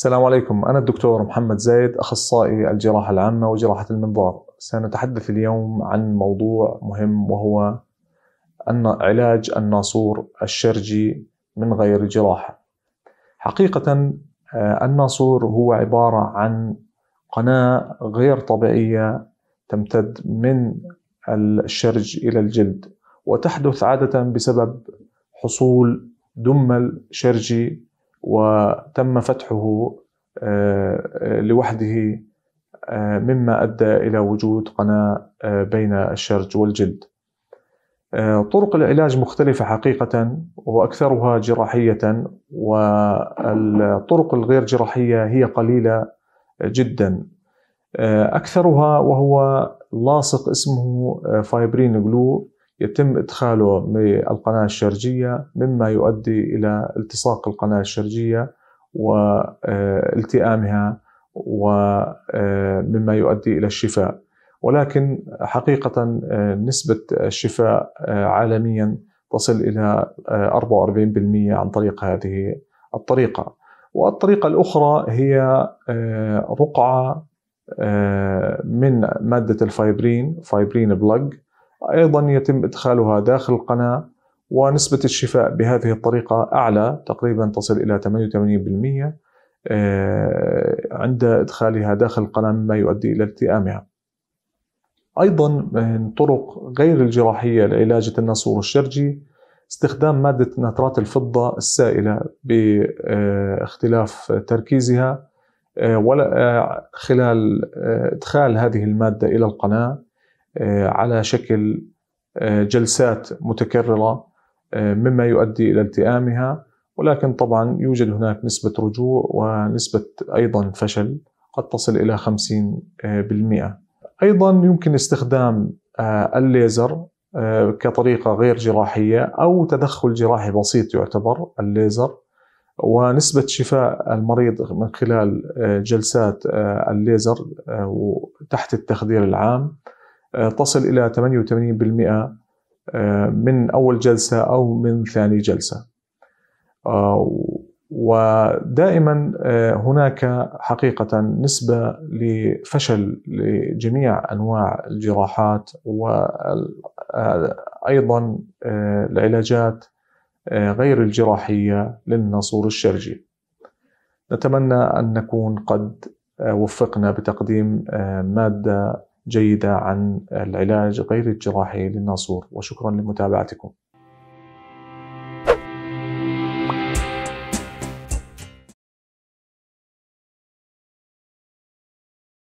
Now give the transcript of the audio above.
السلام عليكم أنا الدكتور محمد زايد أخصائي الجراحة العامة وجراحة المنظار سنتحدث اليوم عن موضوع مهم وهو أن علاج الناصور الشرجي من غير جراحة حقيقة آه، الناصور هو عبارة عن قناة غير طبيعية تمتد من الشرج إلى الجلد وتحدث عادة بسبب حصول دمل شرجي وتم فتحه آه، آه، لوحده آه، مما ادى الى وجود قناه بين الشرج والجلد. طرق العلاج مختلفة حقيقة وأكثرها جراحية والطرق الغير جراحية هي قليلة جدا أكثرها وهو لاصق اسمه فايبرين جلو يتم إدخاله بالقناة الشرجية مما يؤدي إلى التصاق القناة الشرجية والتئامها ومما آه، يؤدي إلى الشفاء ولكن حقيقة آه، نسبة الشفاء آه، عالميا تصل إلى 44% عن طريق هذه الطريقة والطريقة الأخرى هي رقعة من مادة الفايبرين فايبرين بلج أيضا يتم إدخالها داخل القناة ونسبة الشفاء بهذه الطريقة أعلى تقريبا تصل إلى 88% آه، عند إدخالها داخل القناة مما يؤدي إلى التئامها أيضا من طرق غير الجراحية لعلاج التناسور الشرجي استخدام مادة نترات الفضة السائلة باختلاف آه، تركيزها آه، ولا خلال إدخال هذه المادة إلى القناة آه، على شكل آه، جلسات متكرره آه، مما يؤدي الى التئامها ولكن طبعا يوجد هناك نسبه رجوع ونسبه ايضا فشل قد تصل الى 50% ايضا يمكن استخدام الليزر كطريقه غير جراحيه او تدخل جراحي بسيط يعتبر الليزر ونسبة شفاء المريض من خلال جلسات الليزر تحت التخدير العام آه، تصل إلى 88% آه، من أول جلسة أو من ثاني جلسة آه، ودائما هناك حقيقة نسبة لفشل لجميع أنواع الجراحات وأيضا العلاجات غير الجراحية للناصور الشرجي نتمنى أن نكون قد وفقنا بتقديم مادة جيدة عن العلاج غير الجراحي للناصور وشكرا لمتابعتكم